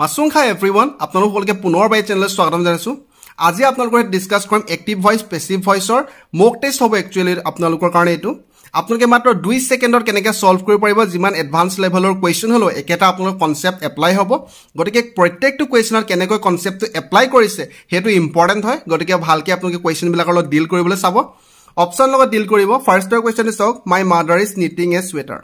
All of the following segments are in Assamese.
মাছুং খাই এভৰি ওৱান আপোনালোক সকলোকে পুনৰ বাৰী চেনেললৈ স্বাগতম জনাইছোঁ আজি আপোনালোকৰ ডিছকাছ কৰিম এক্টিভ ভইচ পেচিভ ভইচৰ মোক টেষ্ট হ'ব একচুৱেলি আপোনালোকৰ কাৰণে এইটো আপোনালোকে মাত্ৰ দুই ছেকেণ্ডত কেনেকৈ ছল্ভ কৰিব পাৰিব যিমান এডভান্স লেভেলৰ কুৱেশ্যন হ'লেও একেটা আপোনালোকৰ কনচেপ্ট এপ্লাই হ'ব গতিকে প্ৰত্যেকটো কুৱেশ্যনত কেনেকৈ কনচেপ্টটো এপ্লাই কৰিছে সেইটো ইম্পৰ্টেণ্ট হয় গতিকে ভালকৈ আপোনালোকে কুৱেশ্যনবিলাকৰ লগত ডিল কৰিবলৈ চাব অপশ্যনৰ লগত ডিল কৰিব ফাৰ্ষ্টৰ কুৱেশ্যনটো চাওক my mother is knitting a sweater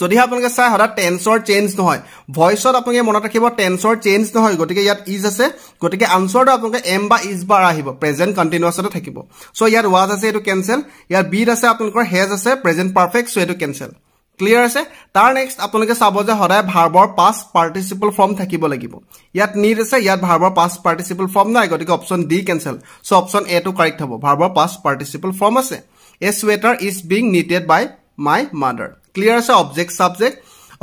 যদিহে আপোনালোকে চাই সদায় টেন্সৰ চেঞ্জ নহয় ভইচত আপোনালোকে মনত ৰাখিব টেন্সৰ চেঞ্জ নহয় গতিকে ইয়াত ইজ আছে গতিকে আনচাৰটো আপোনালোকে এম বা ইজ বাৰ আহিব প্ৰেজেণ্ট কণ্টিনিউচতে থাকিব চ' ইয়াত ৱাজ আছে এইটো কেঞ্চেল ইয়াত বিড আছে আপোনালোকৰ হেজ আছে প্ৰেজেণ্ট পাৰফেক্ট চ' এইটো কেঞ্চেল ক্লিয়াৰ আছে তাৰ নেক্সট আপোনালোকে চাব যে সদায় ভাৰ্বৰ পাষ্ট পাৰ্টিচিপল ফৰ্ম থাকিব লাগিব ইয়াত নিট আছে ইয়াত ভাৰ্বৰ পাষ্ট পাৰ্টিচিপল ফৰ্ম নাই গতিকে option D cancel so' option এটো কাৰেক্ট হ'ব ভাৰ্বৰ পাষ্ট পাৰ্টিচিপল ফৰ্ম আছে a sweater is being knitted by my mother clear আছে অবজেক্ট ছাবজেক্ট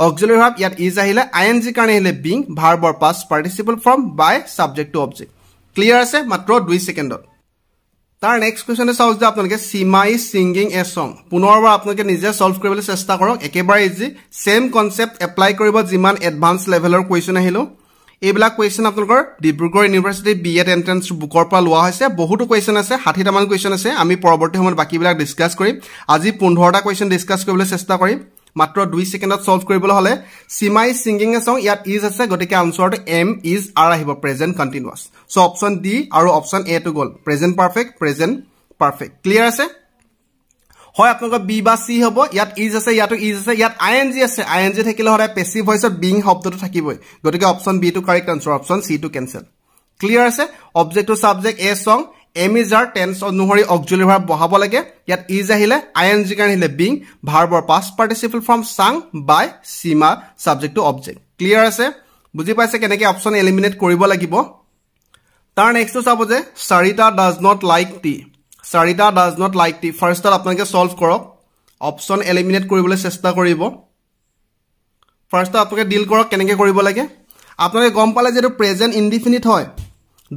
অক্সিলৰি ভাৰ্ব ইয়াত ইজ আহিলে আই এন জি কাৰণে আহিলে বিং ভাৰ্বৰ past participle form by subject to object clear আছে মাত্ৰ দুই ছেকেণ্ডত তাৰ নেক্সট কুৱেশ্যনে চাওক যে আপোনালোকে চিমাই চিংগিং এ ছং পুনৰবাৰ আপোনালোকে নিজে ছল্ভ কৰিবলৈ চেষ্টা কৰক একেবাৰে ইজি ছেম কনচেপ্ট এপ্লাই কৰিব যিমান এডভান্স লেভেলৰ কুৱেশ্যন আহিলোঁ এইবিলাক কুৱেশ্যন আপোনালোকৰ Dibrugarh university B Ed entrance বুকৰ পৰা লোৱা হৈছে বহুতো কুৱেশ্যন আছে ষাঠিটামান কুৱেশ্যন আছে আমি পৰৱৰ্তী সময়ত বাকীবিলাক ডিছকাছ কৰিম আজি পোন্ধৰটা কুৱেশ্যন ডিছকাছ কৰিবলৈ চেষ্টা কৰিম মাত্ৰ দুই ছেকেণ্ডত ছল্ভ কৰিবলৈ হ'লে চিমাই ছিংগিং এ চং ইয়াত ইজ আছে গতিকে আনচাৰটো এম ইজ আৰ আহিব present continuous so' option D আৰু অপশ্যন এটো গ'ল present perfect present perfect clear আছে হয় আপোনালোকৰ বি বা চি হ'ব ইয়াত ইজ আছে ইয়াতো ইজ আছে ইয়াত আই এন জি আছে আই এন জি থাকিলে সদায় পেচিভ ভইচত বিং শব্দটো থাকিবই গতিকে অপশ্যন বিটো কাৰেক্ট এনচাৰ অপশ্যন টু কেনচেল ক্লিয়াৰ আছে object to subject a song am is R tense অনুসৰি অকজুলি ভাৰ বহাব লাগে ইয়াত ইজ আহিলে আই এন জি কাৰণে আহিলে বিং ভাৰ্বৰ past participle form sung by Seema subject to object clear আছে বুজি পাইছে কেনেকৈ অপশ্যন এলিমিনেট কৰিব লাগিব তাৰ নেক্সটটো চাব যে Sarita does not like tea Sarita does not like tea ফাৰ্ষ্টত আপোনালোকে চল্ভ কৰক অপশ্যন এলিমিনেট কৰিবলৈ চেষ্টা কৰিব ফাৰ্ষ্টত আপোনালোকে ডিল কৰক কেনেকৈ কৰিব লাগে আপোনালোকে গম পালে যে এইটো প্ৰেজেণ্ট ইনডিফিনিট হয়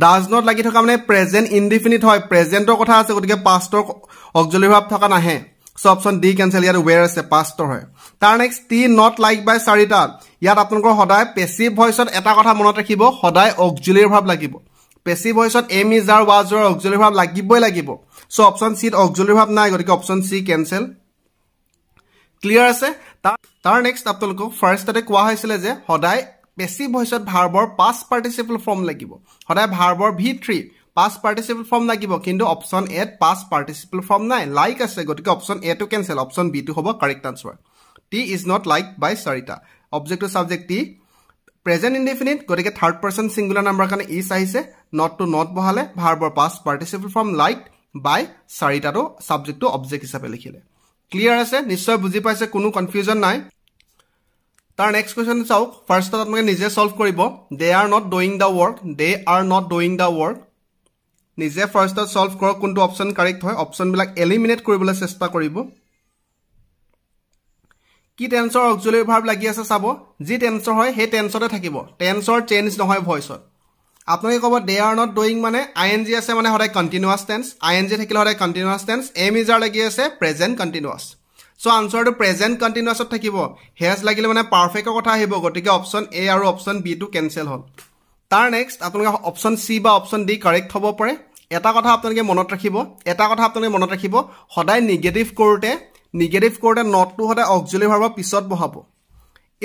ডাজ নট লাগি থকা মানে প্ৰেজেণ্ট ইনডিফিনিট হয় প্ৰেজেণ্টৰ কথা আছে গতিকে পাষ্টৰ অকজলী ভাৱ থকা নাহে চ' অপশ্যন ডি কেঞ্চেল ইয়াত ৱেৰ আছে পাষ্টৰ হয় তাৰ next tea not like by Sarita ইয়াত আপোনালোকৰ সদায় পেচিভ ভইচত এটা কথা মনত ৰাখিব সদায় অকজুলীৰ ভাৱ লাগিব পেচি ভইচত এম ইজ আৰ আৰ ওয়াজৰ অক্সলি ভাৱ লাগিবই লাগিব সো অপশন সিট অক্সলি ভাৱ নাই গতি অপশন সি ক্যানসেল ক্লিয়াৰ আছে তাৰ নেক্সট আপোনালোকক আপনাৰ ফাৰ্স্টতে কোৱা হয়েছিল যে সদায় পেচি ভইচত ভার্বর পাস পার্টিসিপল ফর্ম লাগিব সদায় ভার্বর V three past participle form লাগিব কিন্তু অপশন এত পাস পার্টিসিপল ফর্ম নাই লাইক আছে গতি অপশন এ টু ক্যানসেল অপশন বি টু হব correct answer tea is not like by Sarita object to subject tea present indefinite গতি থার্ড পার্সন সিঙ্গুলার নাম্বার কারণে ইজ আহিছে নট টু নট বহালে ভাৰ্বৰ past participle form like by চাৰিটাটো ছাবজেক্টটো অবজেক্ট হিচাপে লিখিলে ক্লিয়াৰ আছে নিশ্চয় বুজি পাইছে কোনো কনফিউজন নাই তাৰ নেক্সট কুৱেশ্যন চাওক ফাৰ্ষ্টত আপোনালোকে নিজে ছল্ভ কৰিব they are not doing the work they are not doing the work নিজে ফাৰ্ষ্টত ছল্ভ কৰক কোনটো অপশ্যন কাৰেক্ট হয় অপশ্যনবিলাক এলিমিনেট কৰিবলৈ চেষ্টা কৰিব কি টেঞ্চৰ অক্সলি ভাৱ লাগি আছে চাব যি টেঞ্চৰ হয় সেই টেঞ্চতে থাকিব টেঞ্চৰ চেঞ্জ নহয় ভইচত আপোনালোকে ক'ব দে আৰ নট ডুইং মানে আই এন জি আছে মানে সদায় continuous tense I N G থাকিলে সদায় কণ্টিনিউৱাছ টেন্স এম ইজাৰ লাগি আছে প্ৰেজেণ্ট কণ্টিনিউৱাছ চ' আনচাৰটো প্ৰেজেণ্ট কণ্টিনিউৱাছত থাকিব হেজ লাগিলে মানে পাৰফেক্টৰ কথা আহিব গতিকে অপশ্যন এ আৰু অপশ্যন বিটো কেনচেল হ'ল তাৰ নেক্সট আপোনালোকে অপশ্যন চি বা অপশ্যন ডি কাৰেক্ট হ'ব পাৰে এটা কথা আপোনালোকে মনত ৰাখিব এটা কথা আপোনালোকে মনত ৰাখিব সদায় নিগেটিভ কৰোঁতে নিগেটিভ কৰোঁতে নটটো সদায় অক্সিলিভাৰ পিছত বহাব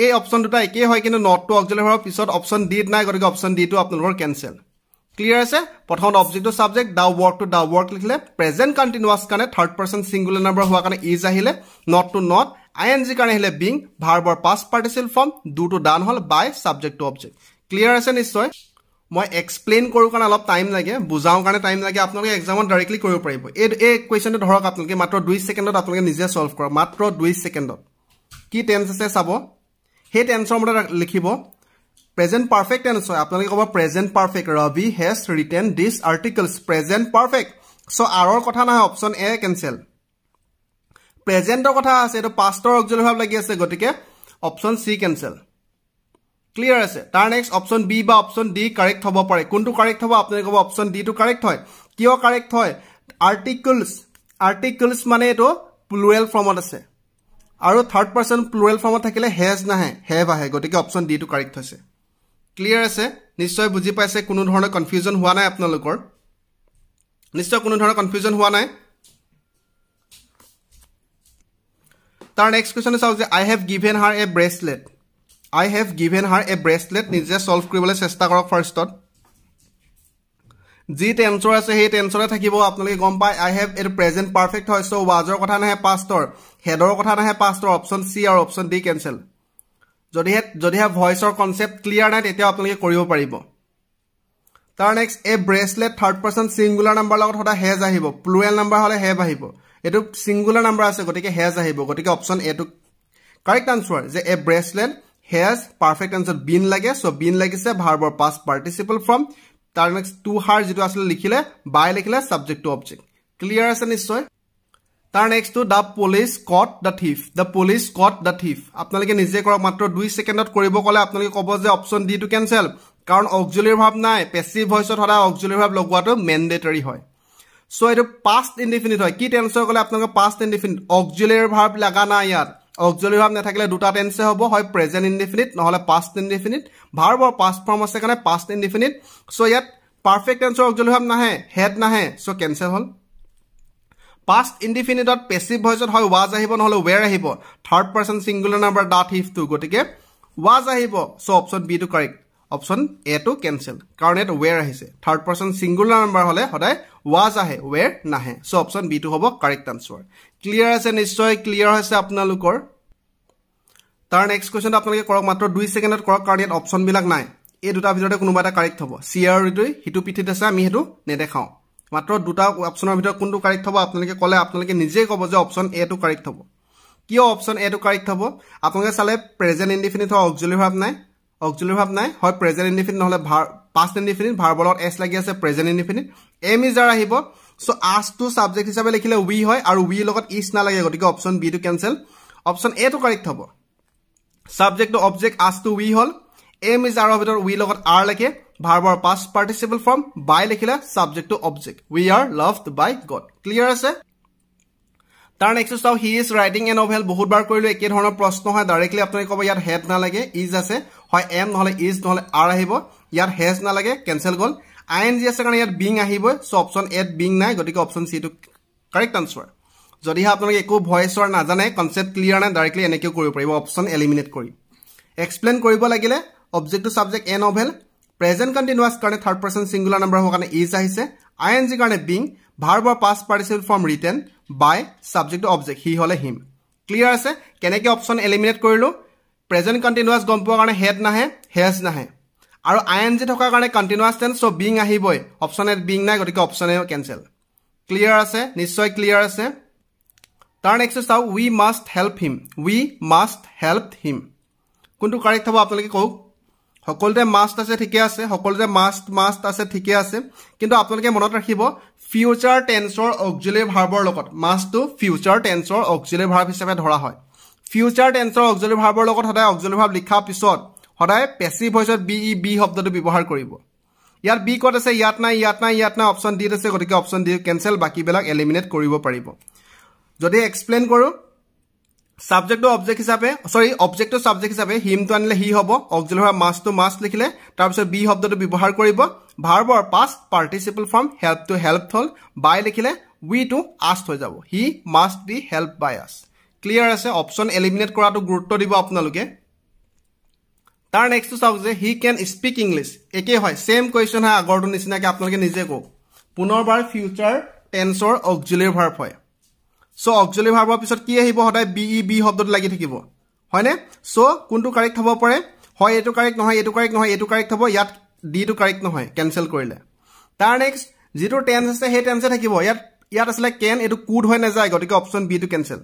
এই অপশ্যন দুটা একেই হয় কিন্তু নট টু অক্সিলেভ হোৱাৰ পিছত অপশ্যন ডিত নাই গতিকে অপশ্যন ডিটো আপোনালোকৰ কেঞ্চেল ক্লিয়াৰ আছে প্ৰথম প্ৰথমতে অবজেক্টটো subject the to the work লিখিলে প্ৰেজেণ্ট কণ্টিনিউৱাছ কাৰণে থাৰ্ড পাৰ্চন ছিংগুলাৰ নম্বৰ হোৱাৰ কাৰণে ইজ আহিলে not to not I N G কাৰণে আহিলে বিং ভাৰ্বৰ past participle form to done হ'ল by subject to object clear আছে নিশ্চয় মই এক্সপ্লেইন কৰোঁ কাৰণে অলপ টাইম লাগে বুজাও কাৰণে টাইম লাগে আপোনালোকে এক্সামত ডাইৰেক্টলি কৰিব পাৰিব এই এই কুৱেশ্যনটো ধৰক আপোনালোকে মাত্ৰ দুই ছেকেণ্ডত আপোনালোকে নিজে ছল্ভ কৰক মাত্ৰ দুই ছেকেণ্ডত কি টেঞ্চ আছে চাব সেই টেন্সৰ মতে লিখিব প্ৰেজেণ্ট পাৰফেক্ট টেন্স হয় আপোনালোকে ক'ব present perfect Rabi has written these articles present perfect so' আৰৰ কথা নাহে অপশ্যন এ কেঞ্চেল প্ৰেজেণ্টৰ কথা আছে এইটো পাষ্টৰ অকজল ভাৱ লাগি আছে গতিকে অপশ্যন চি কেঞ্চেল ক্লিয়াৰ আছে তাৰ নেক্সট অপশ্যন বি বা অপশ্যন ডি কাৰেক্ট হ'ব পাৰে কোনটো কাৰেক্ট হ'ব আপোনালোকে ক'ব অপশ্যন ডিটো কাৰেক্ট হয় কিয় কাৰেক্ট হয় আৰ্টিকলছ আৰ্টিকলছ মানে এইটো প্লুৱেল ফৰ্মত আছে আৰু থাৰ্ড পাৰ্চন প্লুৰেল ফৰ্মত থাকিলে হেজ নাহে হেভ আহে গতিকে অপশ্যন ডিটো কাৰেক্ট হৈছে ক্লিয়াৰ আছে নিশ্চয় বুজি পাইছে কোনো ধৰণৰ কনফিউজন হোৱা নাই আপোনালোকৰ নিশ্চয় কোনো ধৰণৰ কনফিউজন হোৱা নাই তাৰ নেক্সট কুৱেশ্যন চাওক যে I have given her a bracelet I have given her a bracelet নিজে ছল্ভ কৰিবলৈ চেষ্টা কৰক ফাৰ্ষ্টত যি টেঞ্চৰ আছে সেই টেঞ্চতে থাকিব আপোনালোকে গম পায় আই হেভ এইটো প্ৰেজেণ্ট পাৰফেক্ট হয় চ' ৱাজৰ কথা নাহে পাষ্টৰ হেডৰ কথা নাহে পাষ্টৰ অপশ্যন চি আৰু অপশ্যন ডি কেনচেল যদিহে যদিহে ভইচৰ কনচেপ্ট ক্লিয়াৰ নাই তেতিয়াও আপোনালোকে কৰিব পাৰিব তাৰ নেক্সট এই bracelet third person singular number লগত সদায় হেজ আহিব প্লুৰেল নাম্বাৰ হ'লে হেভ আহিব এইটো ছিংগুলাৰ নাম্বাৰ আছে গতিকে হেজ আহিব গতিকে অপশ্যন এটো কাৰেক্ট আনচাৰ যে a bracelet has perfect answer been লাগে চ' বিন লাগিছে ভাৰ্বৰ পাষ্ট পাৰ্টিচিপল ফ্ৰম তাৰ নেক্সট টু হাৰ যিটো আছিলে লিখিলে বাই লিখিলে চাবজেক্ট টু অবজেক্ট ক্লিয়াৰ আছে নিশ্চয় তাৰ next to the police caught the thief the police caught the thief আপোনালোকে নিজে কৰক মাত্ৰ দুই ছেকেণ্ডত কৰিব ক'লে আপোনালোকে ক'ব যে অপশ্যন ডি টু কেনচেল কাৰণ অকজুলিৰ ভাৱ নাই পেচিভ ভইচত সদায় অকজুলিৰ ভাৱ লগোৱাটো মেণ্ডেটৰী হয় চ' এইটো পাষ্ট ইনডিফিনিট হয় কি টেঞ্চৰ ক'লে আপোনালোকে পাষ্ট ইনডিফিনিট অকজুলিৰ ভাৱ লগা নাই ইয়াত অক্সলি ভাৱ নাথাকিলে দুটা টেন্সে হ'ব হয় প্ৰেজেণ্ট ইনডিফিনিট নহ'লে পাষ্ট ইনডিফিনিট ভাৰ্বৰ পাষ্ট ফৰ্ম আছে কাৰণে পাষ্ট ইনডিফিনিট চ' ইয়াত পাৰ্ফেক্ট টেন্সৰ অক্সলি ভাৱ নাহে হেড নাহে চ' কেঞ্চেল হ'ল পাষ্ট ইনডিফিনিটত পেচিভ ভইচত হয় ৱাজ আহিব নহ'লে ৱেৰ আহিব থাৰ্ড পাৰ্চন ছিংগুলাৰ নাম্বাৰ ডাট টু গতিকে ৱাজ আহিব চ' অপশ্যন বিটো কাৰেক্ট অপশ্যন এটো কেঞ্চেল কাৰণ ইয়াত ৱেৰ আহিছে থাৰ্ড পাৰ্চন ছিংগুলাৰ নাম্বাৰ হ'লে সদায় ৱাজ আহে ৱেৰ নাহে চ' অপশ্যন বিটো হ'ব কাৰেক্ট আনচাৰ ক্লিয়াৰ আছে নিশ্চয় ক্লিয়াৰ হৈছে আপোনালোকৰ তাৰ নেক্সট কুৱেশ্যনটো আপোনালোকে কৰক মাত্ৰ দুই ছেকেণ্ডত কৰক কাৰণ ইয়াত অপশ্যনবিলাক নাই এই দুটাৰ ভিতৰতে কোনোবা এটা কাৰেক্ট হ'ব চি আৰ এইটো সিটো পিঠিত আছে আমি সেইটো নেদেখাওঁ মাত্ৰ দুটা অপশ্যনৰ ভিতৰত কোনটো কাৰেক্ট হ'ব আপোনালোকে ক'লে আপোনালোকে নিজেই ক'ব যে অপশ্যন এটো কাৰেক্ট হ'ব কিয় অপশ্যন এটো কাৰেক্ট হ'ব আপোনালোকে চালে প্ৰেজেণ্ট ইণ্ডিফিনিট হয় অক্সুলি ভাৱ নাই অক্সুলি ভাৱ নাই হয় প্ৰেজেণ্ট ইণ্ডিফিনিট নহ'লে ভাৰ পাষ্ট ইণ্ডিফিনিট ভাৰ্বৰ লগত এছ লাগি আছে present indefinite am is are আহিব চ' আজটো ছাবজেক্ট হিচাপে লিখিলে উই হয় আৰু উইৰ লগত ইজ নালাগে গতিকে অপশ্যন বিটো কেঞ্চেল অপশ্যন এটো কাৰেক্ট হ'ব ছাবজেক্টটো অবজেক্ট আজটো উই হ'ল এম ইজ আৰৰ ভিতৰত উইৰ লগত আৰ লাগে ভাৰ্বৰ পাষ্ট পাৰ্টিচিপেল ফৰ্ম বাই লিখিলে ছাবজেক্টটো object we are loved by God clear আছে তাৰ নেক্সট চাওঁ he is writing a novel বহুতবাৰ কৰিলোঁ একেধৰণৰ প্ৰশ্ন হয় ডাইৰেক্টলি আপোনালোকে ক'ব ইয়াত হেড নালাগে ইজ আছে হয় এম নহ'লে ইজ নহ'লে আৰ আহিব ইয়াত হেজ নালাগে কেঞ্চেল গ'ল আই এন জি আছে কাৰণে ইয়াত বিং আহিবই চ' অপশ্যন এত বিং নাই গতিকে অপশ্যন চিটো কাৰেক্ট আনচাৰ যদিহে আপোনালোকে একো ভইচৰ নাজানে কনচেপ্ট ক্লিয়াৰ নাই ডাইৰেক্টলি এনেকৈও কৰিব পাৰিব অপশ্যন এলিমিনেট কৰি এক্সপ্লেইন কৰিব লাগিলে object to subject a novel present continuous কাৰণে থাৰ্ড পাৰ্চন ছিংগুলাৰ নাম্বাৰ হোৱাৰ কাৰণে ইজ আহিছে আই এন জি কাৰণে বিং ভাৰ ভাৰবৰ past participle form written by subject to object সি হ'লে হিম ক্লিয়াৰ আছে কেনেকৈ অপশ্যন এলিমিনেট কৰিলোঁ প্ৰেজেণ্ট কণ্টিনিউৱাছ গম পোৱাৰ কাৰণে হেড নাহে হেজ নাহে আৰু আই এন জি থকাৰ কাৰণে কণ্টিনিউৱাছ টেন চ' বিং আহিবই অপশ্যন এত বিং নাই গতিকে অপশ্যন এ কেনচেল ক্লিয়াৰ আছে নিশ্চয় ক্লিয়াৰ আছে তাৰ নেক্সট চাওক we must help him we must help him কোনটো কাৰেক্ট হ'ব আপোনালোকে কওক সকলোতে মাষ্ট আছে ঠিকে আছে সকলোতে মাষ্ট মাষ্ট আছে ঠিকে আছে কিন্তু আপোনালোকে মনত ৰাখিব ফিউচাৰ টেন্সৰ অক্সিলে ভাৰ্বৰ লগত মাষ্টটো ফিউচাৰ টেন্সৰ অক্সিলে ভাৰ্ব হিচাপে ধৰা হয় ফিউচাৰ টেন্সৰ অক্সিলে ভাৰ্বৰ লগত সদায় অক্সিলে ভাৰ্ব লিখাৰ পিছত সদায় পেচিভ ভইচত বি ই বি শব্দটো ব্যৱহাৰ কৰিব ইয়াত বি ক'ত আছে ইয়াত নাই ইয়াত নাই ইয়াত নাই অপশ্যন ডিত আছে গতিকে অপশ্যন ডি কেঞ্চেল বাকীবিলাক এলিমিনেট কৰিব পাৰিব যদি এক্সপ্লেইন কৰোঁ ছাবজেক্টটো অবজেক্ট হিচাপে চৰি অবজেক্টটো ছাবজেক্ট হিচাপে হিমটো আনিলে হি হ'ব অক্সিল হোৱা মাছটো মাছ লিখিলে তাৰপিছত বি শব্দটো ব্যৱহাৰ কৰিব ভাৰ্বৰ past participle form help to help হ'ল বাই লিখিলে উই টু আষ্ট হৈ যাব he must be help by us clear আছে অপশ্যন এলিমিনেট কৰাটো গুৰুত্ব দিব আপোনালোকে তাৰ নেক্সটটো চাওক যে হি কেন স্পিক ইংলিছ একেই হয় ছেম কুৱেশ্যন হয় আগৰটো নিচিনাকৈ আপোনালোকে নিজে কওক পুনৰবাৰ ফিউচাৰ টেন্সৰ অকজুলিৰ ভাৰ্ভ হয় চ' অকজুলিৰ ভাৰ্ভৰ পিছত কি আহিব সদায় বি ই বি শব্দটো লাগি থাকিব হয়নে চ' কোনটো কাৰেক্ট হ'ব পাৰে হয় এইটো কাৰেক্ট নহয় এইটো কাৰেক্ট নহয় এইটো কাৰেক্ট হ'ব ইয়াত ডিটো কাৰেক্ট নহয় কেনচেল কৰিলে তাৰ নেক্সট যিটো টেন্স আছে সেই টেন্সে থাকিব ইয়াত ইয়াত আছিলে কেন এইটো কুড হৈ নাযায় গতিকে অপশ্যন বিটো কেনচেল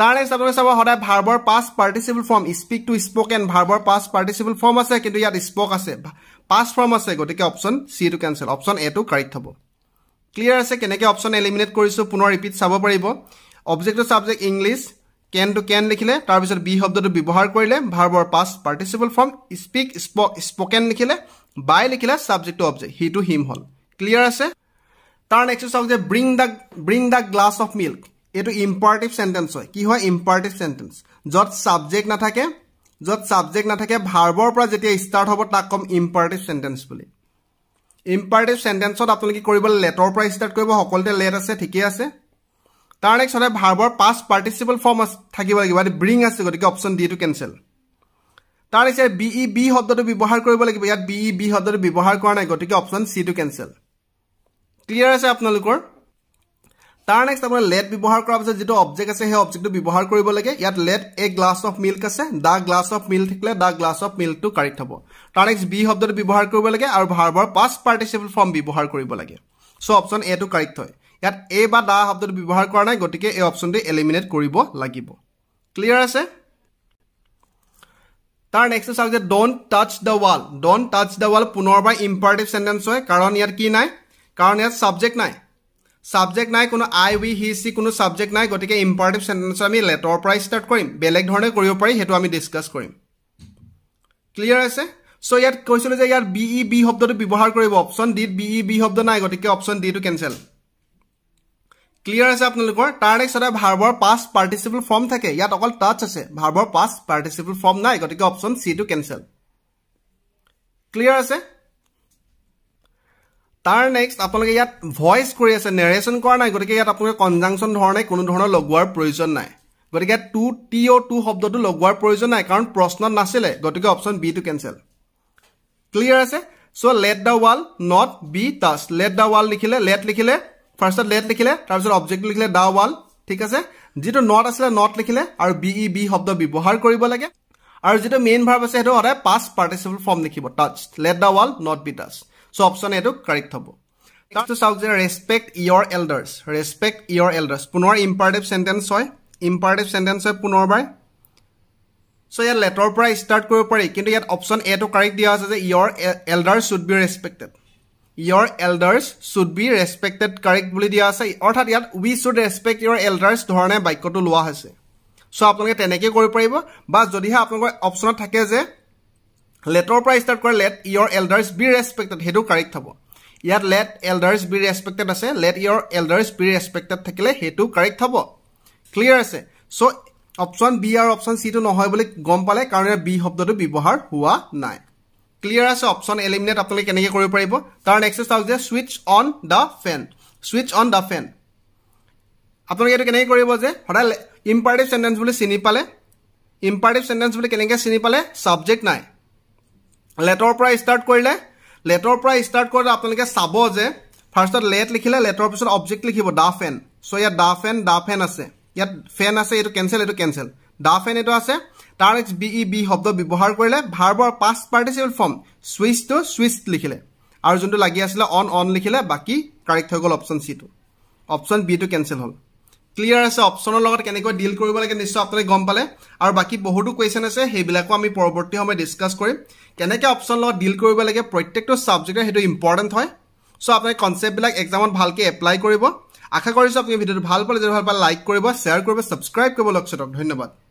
তাৰ নেক্সট আপোনালোকে চাব সদায় ভাৰ্বৰ past participle form speak to spoken ভাৰ্বৰ পাষ্ট পাৰ্টিচিপল ফৰ্ম আছে কিন্তু ইয়াত স্পক আছে পাষ্ট ফৰ্ম আছে গতিকে অপশ্যন চি টো কেঞ্চেল অপশ্যন এ টো কাৰেক্ট হ'ব ক্লিয়াৰ আছে কেনেকৈ অপশ্যন এলিমিনেট কৰিছোঁ পুনৰ ৰিপিট চাব পাৰিব object to subject English can to can লিখিলে তাৰপিছত বি শব্দটো ব্যৱহাৰ কৰিলে ভাৰ্বৰ past participle form speak spoken লিখিলে বাই লিখিলে ছাবজেক্ট টু অবজেক্ট সি সিটো হিম হ'ল ক্লিয়াৰ আছে তাৰ নেক্সটটো চাওক যে bring the bring the glass of milk এইটো ইম্পাৰটিভ চেণ্টেঞ্চ হয় কি হয় ইম্পাৰটিভ চেণ্টেঞ্চ য'ত ছাবজেক্ট নাথাকে য'ত ছাবজেক্ট নাথাকে ভাৰ্বৰ পৰা যেতিয়া ষ্টাৰ্ট হ'ব তাক ক'ম ইম্পাৰ্টিভ চেণ্টেঞ্চ বুলি ইম্পাৰটিভ চেণ্টেঞ্চত আপোনালোকে কৰিব লেটৰ পৰা ষ্টাৰ্ট কৰিব সকলোতে লেট আছে ঠিকেই আছে তাৰ নেক্সট হয় ভাৰ্বৰ পাষ্ট পাৰ্টিচিপল ফৰ্ম থাকিব লাগিব ইয়াত ব্ৰিং আছে গতিকে অপশ্যন ডিটো কেনচেল তাৰ নেক্সট ইয়াত বি ই বি শব্দটো ব্যৱহাৰ কৰিব লাগিব ইয়াত বি ই বি শব্দটো ব্যৱহাৰ কৰা নাই গতিকে অপশ্যন চিটো কেনচেল ক্লিয়াৰ আছে আপোনালোকৰ তাৰ নেক্সট আপোনাৰ লেট ব্যৱহাৰ কৰাৰ পিছত যিটো অবজেক্ট আছে সেই অবজেক্টটো ব্যৱহাৰ কৰিব লাগে ইয়াত let a glass of milk আছে দ্য গ্লাছ অফ মিল্ক থাকিলে দা গ্লাছ অফ মিল্কটো কাৰেক্ট হ'ব তাৰ নেক্সট বি শব্দটো ব্যৱহাৰ কৰিব লাগে আৰু ভাৰ্বৰ পাষ্ট পাৰ্টিচিপেল ফৰ্ম ব্যৱহাৰ কৰিব লাগে চ' অপশ্যন এটো কাৰেক্ট হয় ইয়াত এ বা দা শব্দটো ব্যৱহাৰ কৰা নাই গতিকে এই অপশ্যনটো এলিমিনেট কৰিব লাগিব ক্লিয়াৰ আছে তাৰ নেক্সট চাওক যে don't touch the wall don't touch the wall পুনৰবাৰ ইম্পাৰটিভ চেণ্টেঞ্চ হয় কাৰণ ইয়াত কি নাই কাৰণ ইয়াত ছাবজেক্ট নাই ছাবজেক্ট নাই কোনো আই উই হি চি কোনো ছাবজেক্ট নাই গতিকে ইম্পৰ্টেণ্ট চেণ্টেঞ্চ আমি লেটৰ পৰাই ষ্টাৰ্ট কৰিম বেলেগ ধৰণে কৰিব পাৰি সেইটো আমি ডিছকাছ কৰিম ক্লিয়াৰ আছে চ' ইয়াত কৈছিলোঁ যে ইয়াত বি ই বি শব্দটো ব্যৱহাৰ কৰিব অপশ্যন ডিত বি ই বি শব্দ নাই গতিকে অপশ্যন ডিটো কেঞ্চেল ক্লিয়াৰ আছে আপোনালোকৰ তাৰ নেক্সট এটা ভাৰ্বৰ পাষ্ট পাৰ্টিচিপল ফৰ্ম থাকে ইয়াত অকল টাচ আছে ভাৰ্বৰ পাষ্ট পাৰ্টিচিপল ফৰ্ম নাই গতিকে অপশ্যন চিটো কেঞ্চেল ক্লিয়াৰ আছে তাৰ নেক্সট আপোনালোকে ইয়াত ভইচ কৰি আছে নেৰেশ্যন কৰা নাই গতিকে ইয়াত আপোনালোকে কনজাংশ্যন ধৰণে কোনো ধৰণৰ লগোৱাৰ প্ৰয়োজন নাই গতিকে টু টি অ' টু শব্দটো লগোৱাৰ প্ৰয়োজন নাই কাৰণ প্ৰশ্নত নাছিলে গতিকে অপশ্যন বি টু কেঞ্চেল ক্লিয়াৰ আছে so' let the wall not be touched let the wall লিখিলে লেট লিখিলে ফাৰ্ষ্টত লেট লিখিলে তাৰপিছত অবজেক্টটো লিখিলে দ্য ৱাল ঠিক আছে যিটো নট আছিলে নট লিখিলে আৰু বি ই বি শব্দ ব্যৱহাৰ কৰিব লাগে আৰু যিটো মেইন ভাৰ্ব আছে সেইটো সদায় পাঁচ পাৰ্টিচিপল ফৰ্ম লিখিব touched let the wall not be touched so' option এইটো কাৰেক্ট হ'ব তাৰপিছত চাওক যে respect your elders respect your elders পুনৰ ইম্পাৰটিভ চেণ্টেঞ্চ হয় ইম্পাৰটিভ চেণ্টেঞ্চ হয় পুনৰবাৰ চ' ইয়াত লেটৰ পৰা ষ্টাৰ্ট কৰিব পাৰি কিন্তু ইয়াত অপশ্যন এটো কাৰেক্ট দিয়া আছে যে your elders should be respected your elders should be respected correct বুলি দিয়া আছে অৰ্থাৎ ইয়াত we should respect your elders ধৰণে বাক্যটো লোৱা হৈছে চ' আপোনালোকে তেনেকৈয়ে কৰিব পাৰিব বা যদিহে আপোনালোকৰ অপশ্যনত থাকে যে লেটৰ পৰা ষ্টাৰ্ট কৰে let your elders be respected সেইটো কাৰেক্ট হ'ব ইয়াত লেট এল্ডাৰ্ছ বি ৰেচপেক্টেড আছে let your elders be respected থাকিলে সেইটো কাৰেক্ট হ'ব ক্লিয়াৰ আছে চ' অপশ্যন বি আৰু অপশ্যন চিটো নহয় বুলি গম পালে কাৰণ ইয়াৰ বি শব্দটো ব্যৱহাৰ হোৱা নাই ক্লিয়াৰ আছে অপশ্যন এলিমিনেট আপোনালোকে কেনেকৈ কৰিব পাৰিব তাৰ নেক্সট চাওক যে switch on the fan switch on the fan আপোনালোকে এইটো কেনেকৈ কৰিব যে সদায় ইম্পাৰটিভ চেণ্টেঞ্চ বুলি চিনি পালে ইম্পাৰটিভ চেণ্টেঞ্চ বুলি কেনেকৈ চিনি পালে ছাবজেক্ট নাই লেটৰ পৰা ষ্টাৰ্ট কৰিলে লেটৰ পৰা ষ্টাৰ্ট কৰোঁতে আপোনালোকে চাব যে ফাৰ্ষ্টত লেট লিখিলে লেটৰ পিছত অবজেক্ট লিখিব দা ফেন চ' ইয়াত দা ফেন দা ফেন আছে ইয়াত ফেন আছে এইটো কেনচেল এইটো কেনচেল দা ফেন এইটো আছে তাৰ নেক্সট বি ই বি শব্দ ব্যৱহাৰ কৰিলে ভাৰ্বৰ past participle form to switch লিখিলে আৰু যোনটো লাগি আছিলে অন অন লিখিলে বাকী কাৰেক্ট হৈ গ'ল অপশ্যন চিটো অপশ্যন বিটো কেনচেল হ'ল ক্লিয়াৰ আছে অপশ্যনৰ লগত কেনেকৈ ডিল কৰিব লাগে নিশ্চয় আপোনালোকে গম পালে আৰু বাকী বহুতো কুৱেশ্যন আছে সেইবিলাকো আমি পৰৱৰ্তী সময়ত ডিছকাছ কৰিম কেনেকৈ অপশ্যনৰ লগত ডিল কৰিব লাগে প্ৰত্যেকটো ছাবজেক্টৰ সেইটো ইম্পৰ্টেণ্ট হয় চ' আপোনালোকে কনচেপ্টবিলাক একজামত ভালকৈ এপ্লাই কৰিব আশা কৰিছোঁ আপুনি ভিডিঅ'টো ভাল পালে যদি ভাল পালে লাইক কৰিব শ্বেয়াৰ কৰিব ছাবস্ক্ৰাইব কৰিব লগ চতক ধন্যবাদ